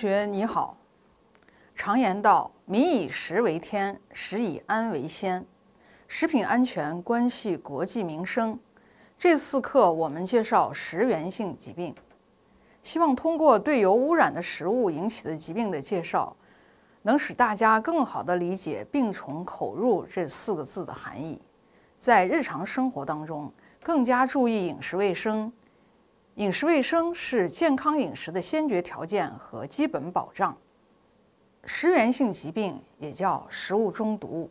同学你好，常言道“民以食为天，食以安为先”，食品安全关系国计民生。这四课我们介绍食源性疾病，希望通过对由污染的食物引起的疾病的介绍，能使大家更好地理解“病从口入”这四个字的含义，在日常生活当中更加注意饮食卫生。饮食卫生是健康饮食的先决条件和基本保障。食源性疾病也叫食物中毒，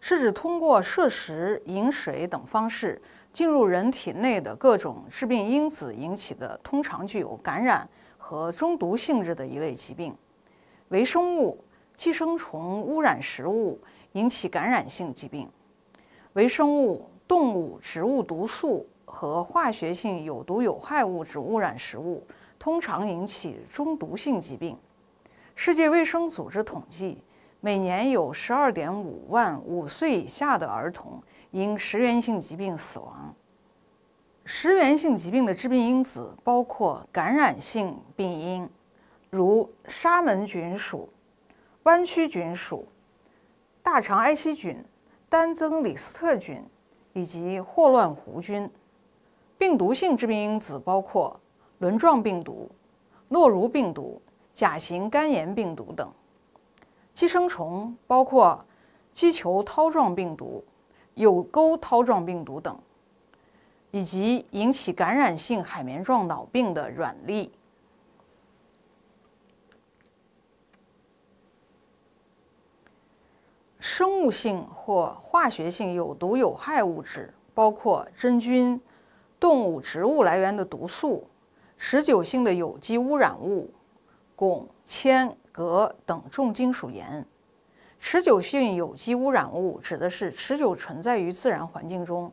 是指通过摄食、饮水等方式进入人体内的各种致病因子引起的，通常具有感染和中毒性质的一类疾病。微生物、寄生虫污染食物引起感染性疾病；微生物、动物、植物毒素。和化学性有毒有害物质污染食物，通常引起中毒性疾病。世界卫生组织统计，每年有12.5万5岁以下的儿童因食源性疾病死亡。食源性疾病的致病因子包括感染性病因，如沙门菌属、弯曲菌属、大肠埃希菌、单增李斯特菌以及霍乱弧菌。病毒性致病因子包括轮状病毒、诺如病毒、甲型肝炎病毒等；寄生虫包括肌球绦状病毒、有钩绦状病毒等，以及引起感染性海绵状脑病的软粒。生物性或化学性有毒有害物质包括真菌。动物、植物来源的毒素，持久性的有机污染物，汞、铅、镉等重金属盐。持久性有机污染物指的是持久存在于自然环境中，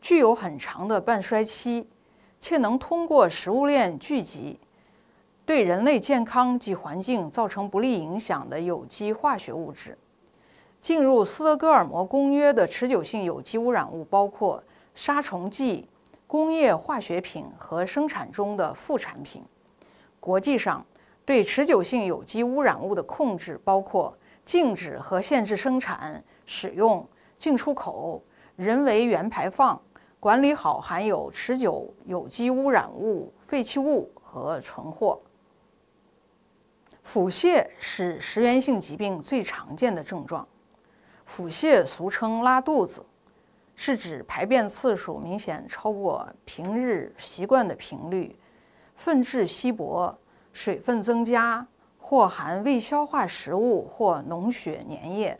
具有很长的半衰期，且能通过食物链聚集，对人类健康及环境造成不利影响的有机化学物质。进入斯德哥尔摩公约的持久性有机污染物包括杀虫剂。工业化学品和生产中的副产品。国际上对持久性有机污染物的控制包括禁止和限制生产、使用、进出口、人为源排放，管理好含有持久有机污染物废弃物和存货。腹泻是食源性疾病最常见的症状。腹泻俗称拉肚子。是指排便次数明显超过平日习惯的频率，粪质稀薄，水分增加，或含未消化食物或脓血粘液，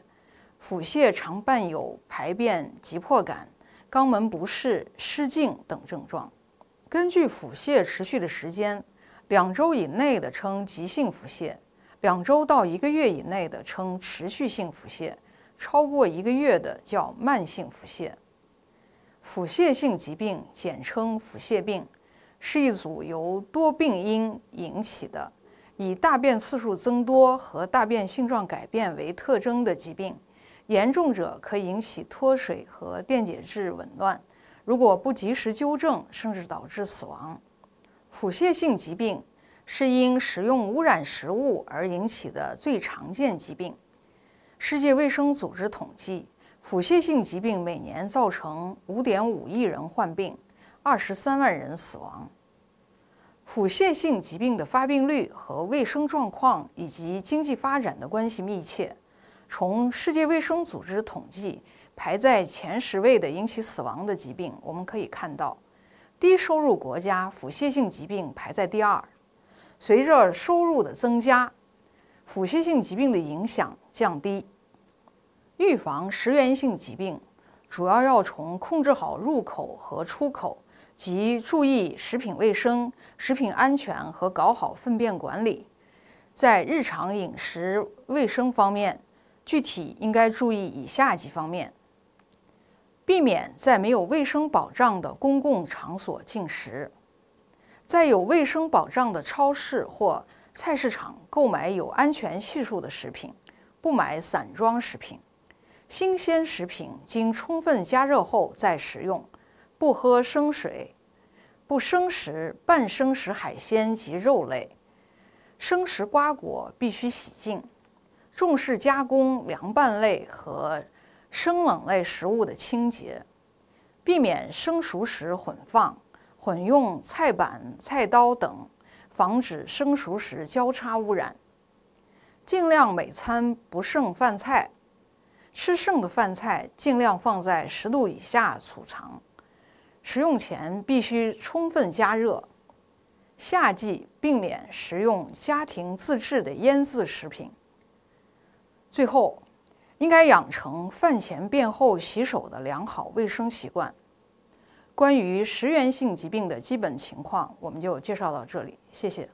腹泻常伴有排便急迫感、肛门不适、失禁等症状。根据腹泻持续的时间，两周以内的称急性腹泻，两周到一个月以内的称持续性腹泻，超过一个月的叫慢性腹泻。腹泻性疾病，简称腹泻病，是一组由多病因引起的，以大便次数增多和大便性状改变为特征的疾病。严重者可引起脱水和电解质紊乱，如果不及时纠正，甚至导致死亡。腹泻性疾病是因食用污染食物而引起的最常见疾病。世界卫生组织统计。腹泻性疾病每年造成五点五亿人患病，二十三万人死亡。腹泻性疾病的发病率和卫生状况以及经济发展的关系密切。从世界卫生组织统计排在前十位的引起死亡的疾病，我们可以看到，低收入国家腹泻性疾病排在第二。随着收入的增加，腹泻性疾病的影响降低。预防食源性疾病，主要要从控制好入口和出口，及注意食品卫生、食品安全和搞好粪便管理。在日常饮食卫生方面，具体应该注意以下几方面：避免在没有卫生保障的公共场所进食，在有卫生保障的超市或菜市场购买有安全系数的食品，不买散装食品。新鲜食品经充分加热后再食用，不喝生水，不生食、半生食海鲜及肉类，生食瓜果必须洗净，重视加工凉拌类和生冷类食物的清洁，避免生熟食混放、混用菜板、菜刀等，防止生熟食交叉污染，尽量每餐不剩饭菜。吃剩的饭菜尽量放在十度以下储藏，食用前必须充分加热。夏季避免食用家庭自制的腌制食品。最后，应该养成饭前便后洗手的良好卫生习惯。关于食源性疾病的基本情况，我们就介绍到这里。谢谢。